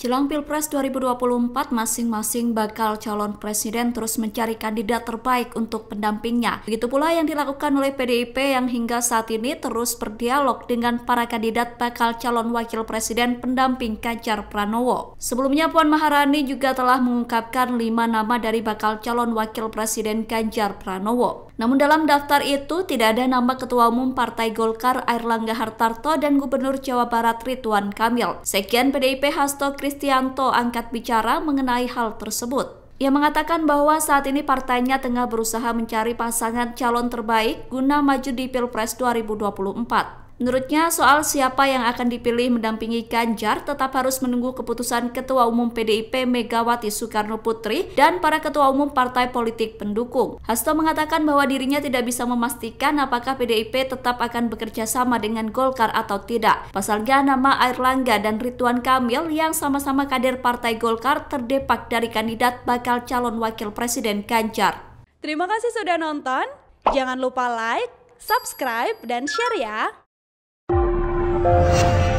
Jelang Pilpres 2024, masing-masing bakal calon presiden terus mencari kandidat terbaik untuk pendampingnya. Begitu pula yang dilakukan oleh PDIP yang hingga saat ini terus berdialog dengan para kandidat bakal calon wakil presiden pendamping Ganjar Pranowo. Sebelumnya Puan Maharani juga telah mengungkapkan lima nama dari bakal calon wakil presiden Ganjar Pranowo. Namun dalam daftar itu tidak ada nama Ketua Umum Partai Golkar Airlangga Hartarto dan Gubernur Jawa Barat Ridwan Kamil. Sekian PDIP Hasto Kris Kristianto angkat bicara mengenai hal tersebut. Ia mengatakan bahwa saat ini partainya tengah berusaha mencari pasangan calon terbaik guna maju di Pilpres 2024. Menurutnya, soal siapa yang akan dipilih mendampingi Ganjar tetap harus menunggu keputusan Ketua Umum PDIP Megawati Soekarno Putri dan para Ketua Umum Partai Politik pendukung. Hasto mengatakan bahwa dirinya tidak bisa memastikan apakah PDIP tetap akan bekerja sama dengan Golkar atau tidak. Pasalnya, nama Airlangga dan Rituan Kamil yang sama-sama kader Partai Golkar terdepak dari kandidat bakal calon Wakil Presiden Ganjar. Terima kasih sudah nonton. Jangan lupa like, subscribe, dan share ya! Thank you.